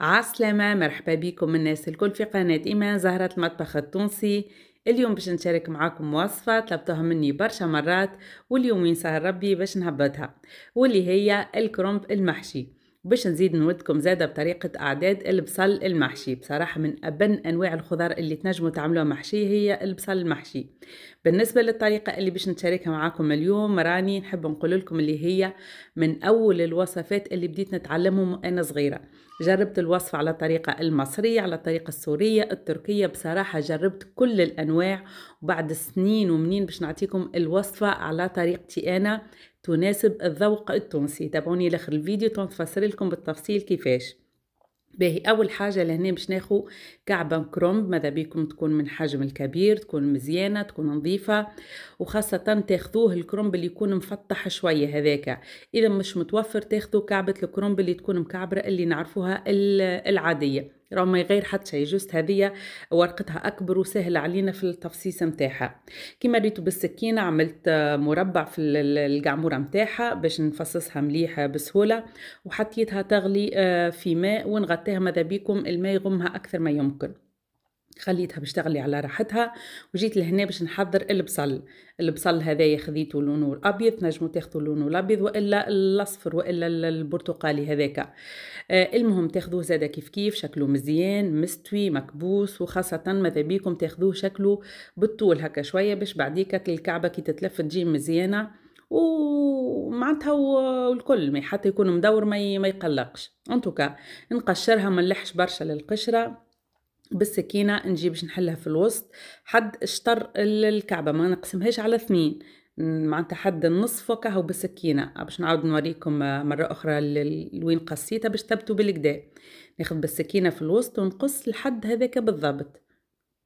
عسلامة مرحبا بكم الناس الكل في قناة إيمان زهرة المطبخ التونسي اليوم باش نشارك معاكم وصفة طلبتوها مني برشا مرات واليوم ينسى ربي باش نهبطها واللي هي الكرومب المحشي باش نزيد نودكم زادة بطريقة أعداد البصل المحشي بصراحة من أبن أنواع الخضار اللي تنجموا تعملوها محشي هي البصل المحشي بالنسبة للطريقة اللي باش نشاركها معاكم اليوم راني نحب نقول لكم اللي هي من أول الوصفات اللي بديت نتعلمهم أنا صغيرة جربت الوصفة على الطريقة المصرية على الطريقة السورية التركية بصراحة جربت كل الأنواع وبعد سنين ومنين باش نعطيكم الوصفة على طريقتي أنا تناسب الذوق التونسي تابعوني لاخر الفيديو تنفسر لكم بالتفصيل كيفاش باهي اول حاجه لهنا باش ناخو كعبه كرومب ماذا بيكم تكون من حجم الكبير تكون مزيانه تكون نظيفه وخاصه تاخذوه الكرومب اللي يكون مفتح شويه هذاك اذا مش متوفر تاخذوا كعبه الكرومب اللي تكون مكعبره اللي نعرفوها العاديه راه ما يغير حتى شيء جوست هذه ورقتها اكبر وسهل علينا في التفصيص نتاعها كيما ريتو بالسكينه عملت مربع في القعموره نتاعها باش نفصصها مليحه بسهوله وحطيتها تغلي آه، في ماء ونغطيها ماذا بيكم الماء يغمها اكثر ما يمكن خليتها باش تغلي على راحتها وجيت لهنا باش نحضر البصل البصل هذايا خذيته لونه الابيض نجمو تاخذوا لونه الابيض والا الاصفر والا البرتقالي هذاك آه المهم تاخذوه زادا كيف كيف شكله مزيان مستوي مكبوس وخاصه ماذا بيكم تاخذوه شكله بالطول هكا شويه باش بعديك الكعبه كي تتلف تجي مزيانه ومعناتها والكل حتى يكون مدور ما يقلقش انتوكا نقشرها ما نلحش برشا للقشره بالسكينة نجيب باش نحلها في الوسط حد شطر الكعبة ما نقسمهاش على اثنين معناتها حد النصف وكهو بالسكينة باش نعاود نوريكم مرة أخرى لوين قصيتها باش تبتوا بالكدا ناخذ بالسكينة في الوسط ونقص لحد هذاك بالضبط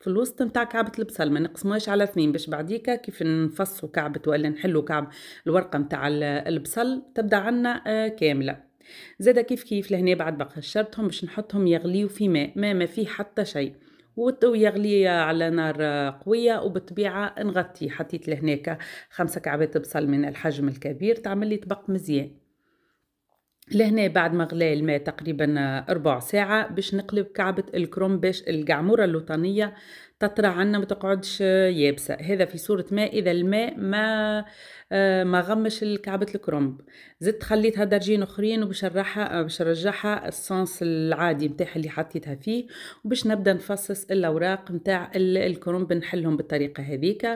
في الوسط نتاع كعبة البصل ما نقسموهاش على اثنين باش بعديكا كيف نفصوا كعبة ولا نحلوا كعب الورقة نتاع البصل تبدا عنا آه، كاملة زادا كيف كيف لهنا بعد بقى قشرتهم باش نحطهم يغليو في ماء ما ما فيه حتى شيء ويغلي على نار قوية وبالطبيعة نغطي حطيت لهناك خمسة كعبات بصل من الحجم الكبير تعمل لي طبق مزيان لهنا بعد ما غلى الماء تقريبا ربع ساعة باش نقلب كعبة الكروم باش القعمورة اللوطانية تطرى عنا ما تقعدش يابسة هذا في صورة ماء إذا الماء ما آه، ما غمش كعبة الكرومب زدت خليتها درجين أخرين وباش نرجعها باش نرجعها الصوص العادي نتاعها اللي حطيتها فيه وباش نبدا نفصص الأوراق نتاع الكرومب نحلهم بالطريقة هذيك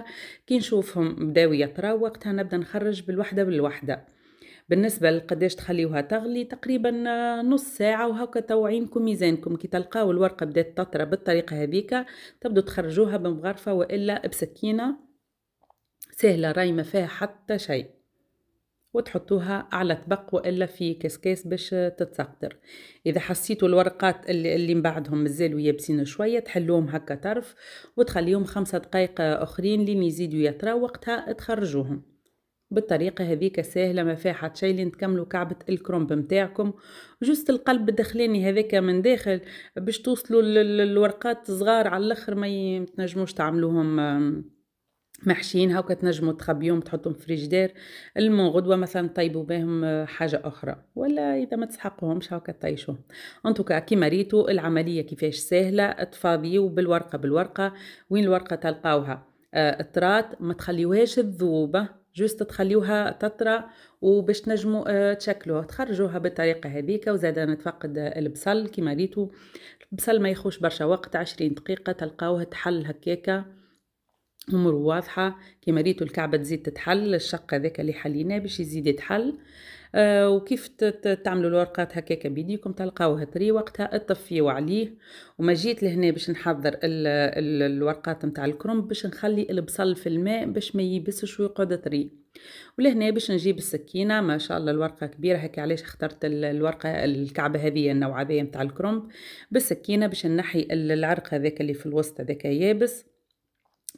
كي نشوفهم بداو يطراو وقتها نبدا نخرج بالوحدة بالوحدة بالنسبه لقداش تخليوها تغلي تقريبا نص ساعه وهكا توعينكم ميزانكم كي تلقاو الورقه بدات تطرى بالطريقه هذيك تبدو تخرجوها بمغرفه والا بسكينه سهله راي ما فيها حتى شيء وتحطوها على طبق والا في كسكاس باش تتسقطر اذا حسيتوا الورقات اللي, اللي من بعدهم مازالوا يابسين شويه تحلوهم هكا طرف وتخليهم خمسة دقائق اخرين لين يزيدوا يطرى وقتها تخرجوهم بالطريقة هذيك سهلة ما فيها حتى شي لين تكملوا كعبة الكرومب متاعكم جوست القلب الداخلاني هذاك من داخل باش توصلوا للورقات صغار على الاخر ما تنجموش تعملوهم محشين هاكا تنجموا تخبيهم تحطهم في فريجدير المون غدوه مثلا طيبوا بهم آه، حاجه اخرى ولا اذا ما تسحقهمش هاكا طيشوهم انتوكا كيما ريتو العمليه كيفاش سهله تفاضيو بالورقه بالورقه وين الورقه تلقاوها اطرات آه، ما تخليوهاش تذوب جوست تخليوها تطرى وباش تنجموا آه، تشكلوها تخرجوها بالطريقه هذيك وزاد نتفقد البصل كيما ريتو البصل ما يخوش برشا وقت عشرين دقيقه تلقاوه تحل هكاكا امور واضحه كيما ريتو الكعبه تزيد تتحل الشق هذاك اللي حليناه باش يزيد يتحل آه، وكيف تعملوا الورقات هكاك بيديكم تلقاوها طري وقتها تطفيو عليه وما جيت لهنا باش نحضر الـ الـ الورقات نتاع الكرنب باش نخلي البصل في الماء باش ما يبسش ويقعد طري ولهنا باش نجيب السكينه ما شاء الله الورقه كبيره هكا علاش اخترت الورقه الكعبه هذه النوع هذا نتاع الكرنب بالسكينه باش نحي العرق هذاك اللي في الوسط هذاك يابس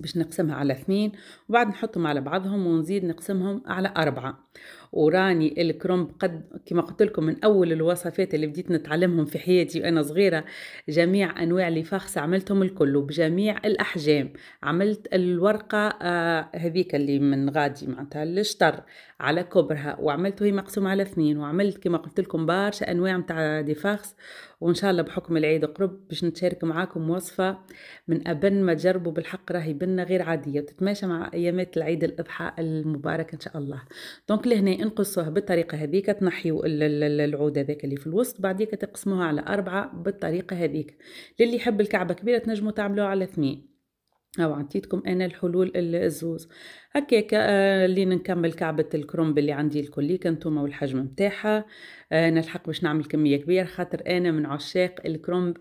باش نقسمها على اثنين وبعد نحطهم على بعضهم ونزيد نقسمهم على أربعة وراني الكرومب قد كما قلت لكم من اول الوصفات اللي بديت نتعلمهم في حياتي وانا صغيره جميع انواع الفخس عملتهم الكل وبجميع الاحجام عملت الورقه آه هذيك اللي من غادي معناتها الشطر على كبرها وعملته هي مقسومه على اثنين وعملت كما قلت لكم برشا انواع نتاع ديفاخس وان شاء الله بحكم العيد قرب باش نتشارك معاكم وصفه من ابن ما تجربوا بالحق راهي بنا غير عاديه وتتماشى مع ايامات العيد الاضحى المبارك ان شاء الله دونك لهنا نقصوه بالطريقه هذيك تنحيو العود هذاك اللي في الوسط بعديك تقسموها على أربعة بالطريقه هذيك للي يحب الكعبه كبيره تنجموا تعملوها على اثنين او عطيتكم انا الحلول الزوز هكاك آه نكمل كعبه الكرومب اللي عندي الكليك انتم والحجم نتاعها آه نلحق باش نعمل كميه كبيره خاطر انا من عشاق الكرومب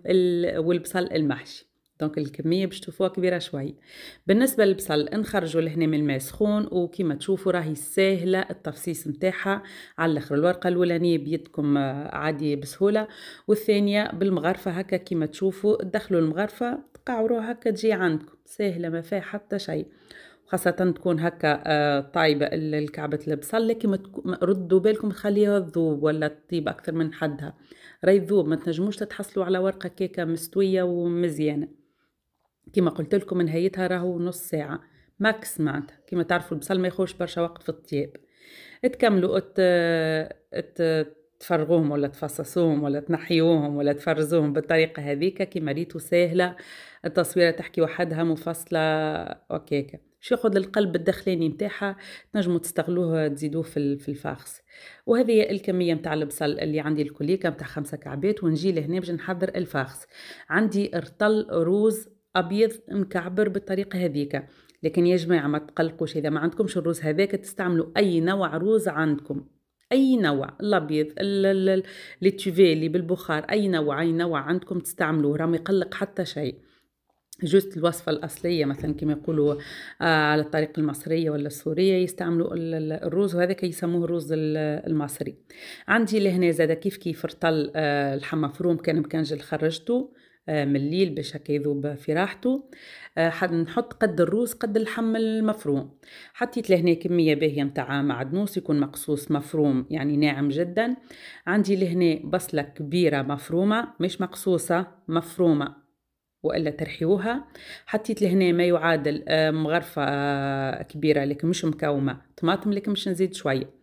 والبصل المحشي دونك الكمية باش تشوفوها كبيرة شوي بالنسبة للبصل نخرجوا لهنا من الماء سخون وكيما تشوفوا راهي ساهلة التفصيص متاعها على الاخر الورقة الاولانية بيدكم آه، عادي بسهولة والثانية بالمغرفة هكا كيما تشوفوا دخلو المغرفة تقعروها هكا تجي عندكم ساهلة ما فيها حتى شيء خاصة تكون هكا آه، طايبة الكعبة البصل لكن ردوا بالكم خليها تذوب ولا تطيب أكثر من حدها راي تذوب ما تنجموش تتحصلوا على ورقة كيكة مستوية ومزيانة كما قلت لكم نهايتها راهو نص ساعة ماكس معناتها كما تعرفوا البصل ما يخوش برشا وقت في الطياب تكملوا ات... ات... تفرغوهم ولا تفصصوهم ولا تنحيوهم ولا تفرزوهم بالطريقة هذيك كما ريتو سهلة التصويرة تحكي وحدها مفصلة وكيكة شو ياخذ القلب الدخلاني نتاعها تنجموا تستغلوه تزيدوه في في الفاخس وهذه الكميه نتاع البصل اللي عندي الكليكه نتاع خمسة كعبات ونجي لهنا باش نحضر الفاخس عندي رطل روز ابيض مكعبر بالطريقه هذيك لكن يا جماعه ما تقلقوش اذا ما عندكمش الروز هذاك تستعملوا اي نوع روز عندكم اي نوع الابيض اللي بالبخار اي نوع اي نوع عندكم تستعملوه راه ما يقلق حتى شيء جوست الوصفة الأصلية مثلا كما يقولوا آه، على الطريقة المصرية ولا السورية يستعملوا الرز وهذا كي يسموه الرز المصري عندي لهنا زاده كيف كيف رطل آه، الحمى فروم كان مكنجل خرجته آه، من الليل باش هكا يذوب في راحته آه، نحط قد الروس قد اللحم المفروم حطيت لهنا كميه باهيه نتاع معدنوس يكون مقصوص مفروم يعني ناعم جدا عندي لهنا بصله كبيره مفرومه مش مقصوصه مفرومه والا ترحيوها حطيت لهنا ما يعادل آه، مغرفه كبيره لك مش مكومه طماطم لك مش نزيد شويه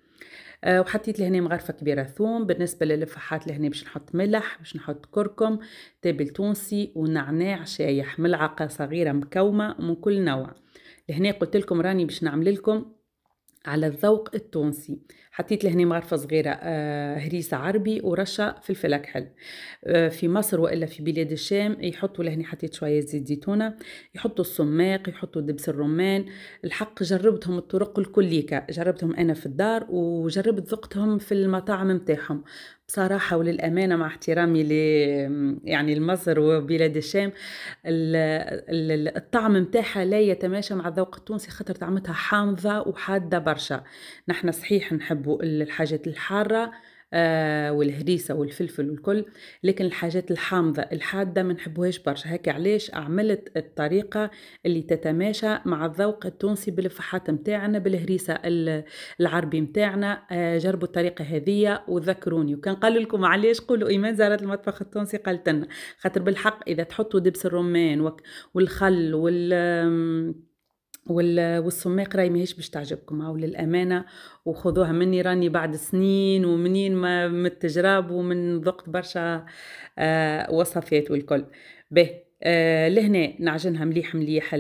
آه، وحطيت لهنا مغرفه كبيره ثوم بالنسبه للفحات لهنا باش نحط ملح باش نحط كركم تابل تونسي ونعناع شايح ملعقه صغيره مكومه من كل نوع لهنا قلت لكم راني باش نعمل لكم على الذوق التونسي حطيت لهني مغرفة صغيرة آه، هريسة عربي ورشة فلفل أكحل آه، في مصر وإلا في بلاد الشام يحطوا لهني حطيت شوية زيت زيتونة يحطوا السماق يحطوا دبس الرمان الحق جربتهم الطرق الكليكة جربتهم أنا في الدار وجربت ذقتهم في المطاعم متاحهم بصراحة وللأمانة مع احترامي ل يعني لمصر وبلاد الشام الطعم متاعها لا يتماشى مع الذوق التونسي خاطر طعمتها حامضة وحادة برشا نحن صحيح نحب نحبوا الحاجات الحارة آه، والهريسة والفلفل والكل لكن الحاجات الحامضة الحادة ما نحبوهاش برشا هكا علاش عملت الطريقة اللي تتماشى مع الذوق التونسي بالفحات متاعنا بالهريسة العربي متاعنا آه، جربوا الطريقة هذية وذكروني وكان قال لكم علاش قولوا إيمان زارت المطبخ التونسي قالت لنا خاطر بالحق إذا تحطوا دبس الرمان والخل وال والسماق راي ماهيش باش تعجبكم هاو للامانه وخذوها مني راني بعد سنين ومنين ما من التجراب ومن ذقت برشا آه، وصفات والكل به آه، لهنا نعجنها مليح مليح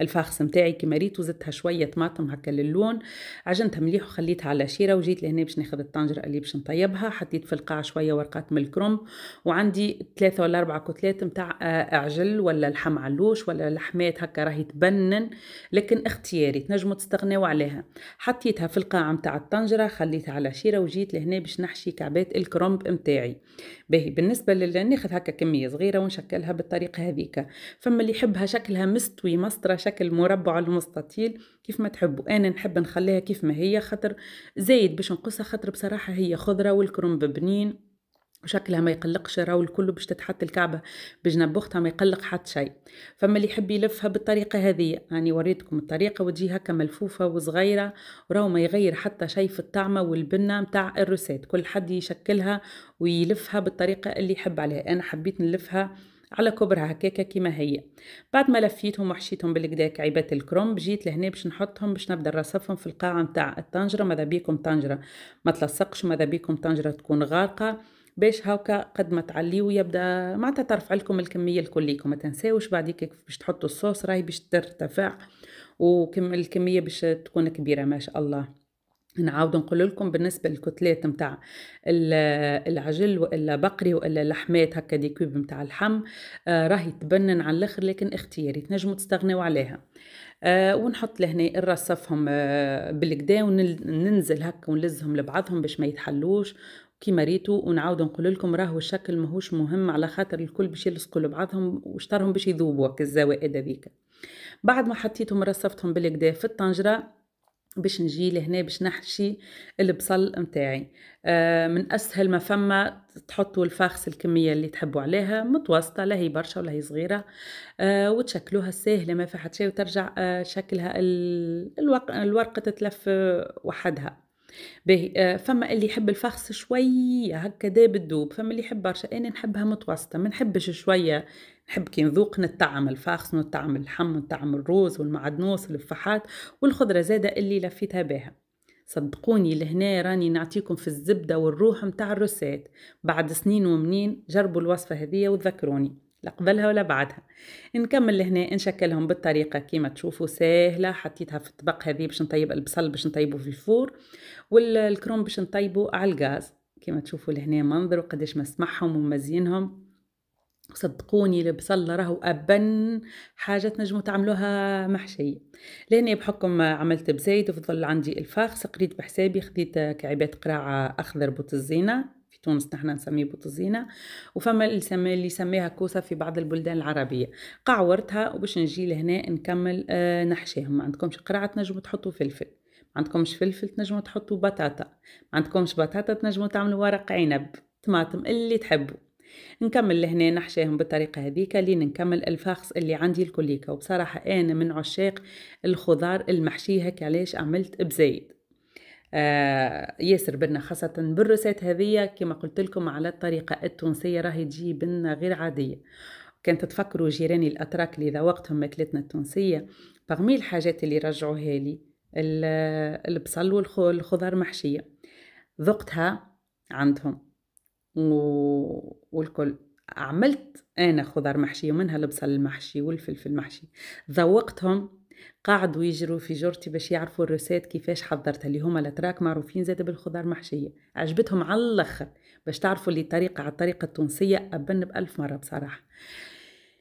الفاخس متاعي كيما ريت وزدتها شويه طماطم هكا للون عجنتها مليح وخليتها على شيره وجيت لهنا باش ناخذ الطنجره اللي باش نطيبها حطيت في القاع شويه ورقات من الكرنب وعندي ثلاثه ولا اربعه كتلات متاع آه، عجل ولا لحم علوش ولا لحمات هكا راهي تبنن لكن اختياري تنجموا تستغناو عليها حطيتها في القاع متاع الطنجره خليتها على شيره وجيت لهنا باش نحشي كعبات الكرنب متاعي باهي بالنسبه لل ناخذ هكا كميه صغيره صغيرة ونشكلها بالطريقة هذيك فما اللي يحبها شكلها مستوي مسطرة شكل مربع المستطيل كيف ما تحبوا أنا نحب نخليها كيف ما هي خاطر زايد باش نقصها خاطر بصراحة هي خضرة والكرنب بنين وشكلها ما يقلقش راهو الكل باش تتحط الكعبه بجنب اختها ما يقلق حتى شيء فما اللي يحب يلفها بالطريقه هذه راني يعني وريتكم الطريقه وتجي هكا ملفوفه وصغيره وراهو ما يغير حتى شيء في الطعمه والبنه نتاع الروسيت كل حد يشكلها ويلفها بالطريقه اللي يحب عليها انا حبيت نلفها على كبرها هكاكا كيما هي بعد ما لفيتهم وحشيتهم بالكدا عيبات الكرنب جيت لهنا باش نحطهم باش نبدا نرصفهم في القاعه نتاع الطنجره ماذا بيكم طنجره ما تلصقش ماذا بيكم طنجره تكون غارقه باش هاكا قد ما تعليو يبدا معناتها ترفع لكم الكميه الكليكم ما تنساوش كيف باش تحطوا الصوص راهي باش ترتفع وكم الكميه باش تكون كبيره ما شاء الله نعاود نقول لكم بالنسبه للكتلات نتاع العجل والا بقري والا لحمات هكا دي كوب نتاع اللحم آه، راهي تبنن على الاخر لكن اختياري تنجموا تستغنوا عليها آه ونحط لهنا نرصفهم آه بالكدا وننزل هكا ونلزهم لبعضهم باش ما يتحلوش كيما ريتو ونعاود نقول لكم راهو الشكل ماهوش مهم على خاطر الكل باش يلصقوا لبعضهم وشطرهم باش يذوبوا الزوائد هذيك بعد ما حطيتهم رصفتهم بالكدا في الطنجره باش نجي لهنا باش نحشي البصل متاعي آه من اسهل ما فما تحطوا الفاخس الكميه اللي تحبوا عليها متوسطه لا هي برشا ولا هي صغيره آه وتشكلوها ساهله ما فيها حتى شيء وترجع آه شكلها الورقه تتلف وحدها باهي آه، فما اللي يحب الفخص شويه داب الدوب فما اللي يحب برشا انا نحبها متوسطه ما نحبش شويه نحب كي نذوق نتعم الفاخس نتعم اللحم نتعم الروز والمعدنوس والفحات والخضره زاده اللي لفيتها بها صدقوني لهنا راني نعطيكم في الزبده والروح متاع الروسات بعد سنين ومنين جربوا الوصفه هذه وتذكروني لا قبلها ولا بعدها نكمل لهنا نشكلهم بالطريقه كيما تشوفوا ساهله حطيتها في الطبق هذه باش نطيب البصل باش نطيبه في الفور والكروم باش نطيبه على الغاز كيما تشوفوا لهنا منظر وقداش ما ومزينهم صدقوني البصلة راهو أبن حاجة تنجموا تعملوها محشية لأني بحكم عملت بزيت وفضل عندي الفاخ قريت بحسابي خديت كعبات قراعة أخضر بوت الزينة في تونس نحن نسميه بوت الزينة وفما اللي يسميها كوسة في بعض البلدان العربية قعورتها وباش نجي لهنا نكمل آه، نحشيهم ما عندكمش قراعة تنجموا تحطوا فلفل ما عندكمش فلفل تنجموا تحطوا بطاطا ما عندكمش بطاطا تنجموا تعملوا ورق عنب طماطم اللي تحبوا نكمل لهنا نحشاهم بالطريقة هذيك لين نكمل الفاخص اللي عندي الكليكة وبصراحة أنا من عشاق الخضار المحشية هكا علاش عملت بزايد آه ياسر بنا خاصة بالروسات هذية كما قلت لكم على الطريقة التونسية راهي تجي بنا غير عادية كانت تفكروا جيراني الأتراك اللي ذوقتهم ماكلتنا التونسية بغمي الحاجات اللي رجعوها لي البصل والخضار محشية ذقتها عندهم والكل عملت انا خضر محشي ومنها البصل المحشي والفلفل المحشي ذوقتهم قعدوا يجروا في جرتي باش يعرفوا الروسات كيفاش حضرتها اللي هما الاتراك معروفين زاد بالخضر محشيه عجبتهم على الاخر باش تعرفوا اللي طريقه على الطريقه التونسيه ابن بألف مره بصراحه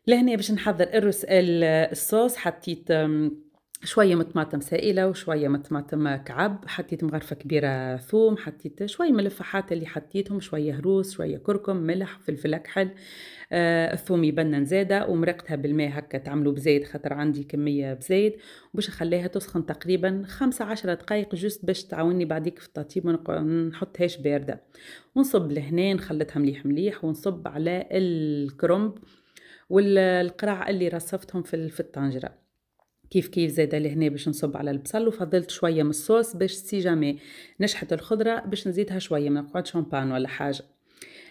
لهنا باش نحضر الرس الصوص حطيت شويه مطماطم سائله وشويه مطماطم كعب حطيت مغرفه كبيره ثوم حطيت شويه من الفحات اللي حطيتهم شويه هروس شويه كركم ملح فلفل اكحل آه الثوم يبنن زاده ومرقتها بالماء هكا تعملوا بزيد خاطر عندي كميه بزيد باش نخليها تسخن تقريبا خمسة عشرة دقائق جوست باش تعاوني بعديك في التطيب ونحطهاش بارده ونصب لهنا نخلطها مليح مليح ونصب على الكرنب والقرع اللي رصفتهم في الطنجره كيف كيف زاده لهنا باش نصب على البصل وفضلت شويه من الصوص باش سي جامي نشحت الخضره باش نزيدها شويه من نقعد شامبان ولا حاجه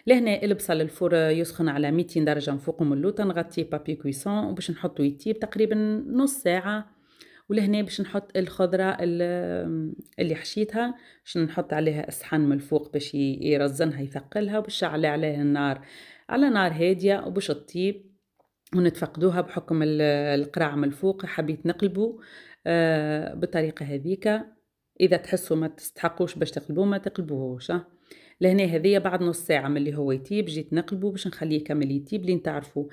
لهنا البصل الفور يسخن على 200 درجه من فوق ومن اللوطه نغطيه بابي كويسون وباش نحطو يطيب تقريبا نص ساعه ولهنا باش نحط الخضره اللي حشيتها باش نحط عليها الصحن من الفوق باش يرزنها يثقلها وباش نشعل عليها النار على نار هاديه وباش تطيب ونتفقدوها بحكم القرع من الفوق حبيت نقلبو آه، بالطريقه هذيك اذا تحسوا ما تستحقوش باش تقلبوه ما تقلبوهوش آه. لهنا هذه بعد نص ساعه من اللي هو يطيب جيت نقلبه باش نخليه كامل يطيب لين تعرفوا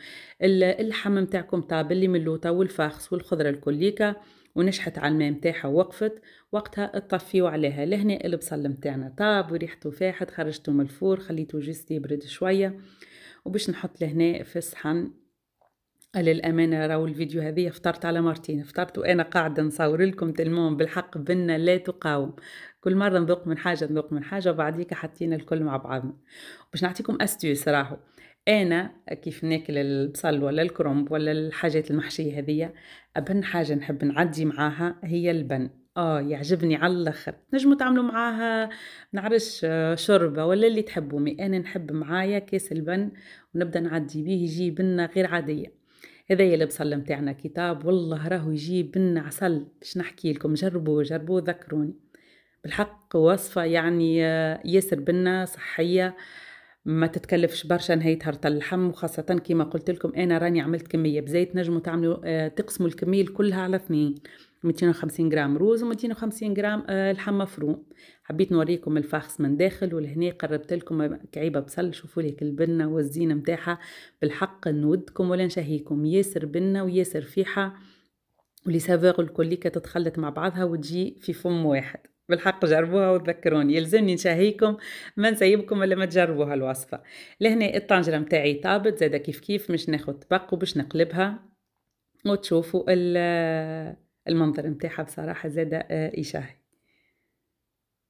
اللحم نتاعكم طاب اللي من اللوطه والفاخس والخضره الكليكا ونشحت على الماء نتاعها وقفت وقتها طفيو عليها لهنا البصل نتاعنا طاب وريحته فاحت خرجته من الفور خليته جست يبرد شويه وباش نحط لهنا في الصحن للأمانة راهو الفيديو هذه فطرت على مرتين فطرت وأنا قاعدة نصور لكم تلمون بالحق بنا لا تقاوم كل مرة نذوق من حاجة نذوق من حاجة وبعديك حطينا الكل مع بعضنا باش نعطيكم أستيوس راهو انا كيف ناكل البصل ولا الكرنب ولا الحاجات المحشيه هذيا ابن حاجه نحب نعدي معاها هي البن اه يعجبني على الاخر نجمو تعملوا معاها نعرش آه، شوربه ولا اللي تحبوا مي انا نحب معايا كاس البن ونبدا نعدي بيه يجي بنا غير عاديه هذا البصل متاعنا كتاب والله راهو يجيب لنا عسل باش نحكي لكم جربوا جربوا ذكروني بالحق وصفة يعني آه، ياسر بنا صحية ما تتكلفش برشا نهاية هرطة اللحم وخاصة كما قلت لكم أنا راني عملت كمية بزيت نجموا تعملوا آه، تقسموا الكمية كلها على اثنين 250 غرام روز و250 غرام آه، لحم مفروم حبيت نوريكم الفحص من داخل ولهنا قربت لكم كعيبه بصل شوفوا لك البنه والزينه نتاعها بالحق نودكم ولا نشهيكم ياسر بنه وياسر فيحه ولي سافور الكليكه تتخلط مع بعضها وتجي في فم واحد بالحق جربوها وتذكروني يلزمني نشهيكم ما نسيبكم الا ما تجربوها الوصفه لهنا الطنجره نتاعي طابت زاده كيف كيف مش ناخد طبق وباش نقلبها وتشوفوا المنظر نتاعها بصراحة زادة يشهي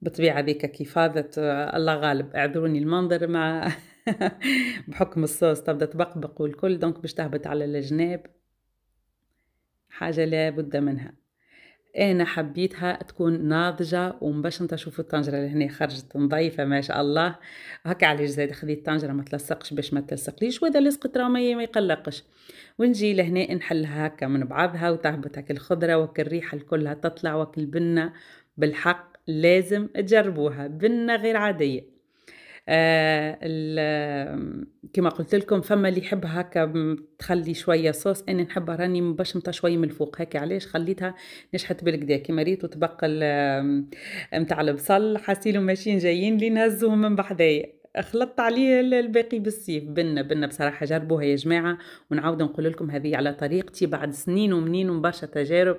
بطبيعة ذيك كيفاضت الله غالب اعذروني المنظر مع بحكم الصوص تبدا تبقبق والكل دونك باش تهبط على الجناب حاجة لابد منها انا حبيتها تكون ناضجه ومباش انت شوفوا الطنجره لهنا خرجت نظيفه ما شاء الله هكا علاش زاد خديت الطنجره ما تلصقش باش ما تلصقليش واذا لصقت راه ما يقلقش ونجي لهنا نحلها هكا من بعضها وتهبط هكا الخضره وكا الريحه كلها تطلع وكا البنه بالحق لازم تجربوها بنه غير عاديه آه، كما قلت لكم فما اللي يحبها هكا تخلي شويه صوص انا نحبها راني مبشمطه شويه من الفوق هكا علاش خليتها نشحت بالكدا كما ريت وتبقى نتاع البصل حاسيلو ماشيين جايين لين نهزهم من بحذايا خلطت عليه الباقي بالسيف بنا بنا بصراحه جربوها يا جماعه ونعاود نقول لكم هذه على طريقتي بعد سنين ومنين وبرشا تجارب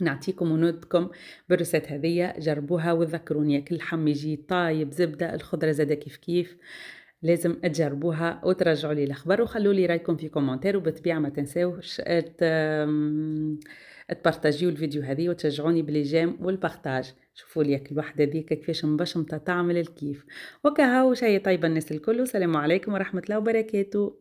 نعطيكم ونودكم بالرسات هذية جربوها وذكروني كل حم يجي طايب زبدة الخضرة زادة كيف كيف لازم تجربوها وترجعوا لي الاخبار وخلوا لي رايكم في كومنتير وبالطبيعه ما تنساوش تبارتاجيو الفيديو هذه وتشجعوني بالجيم والبارطاج شوفوا لي الوحده ذيك كيفاش مبشمطه تعمل الكيف وكهو شاي طيبه الناس الكل والسلام عليكم ورحمه الله وبركاته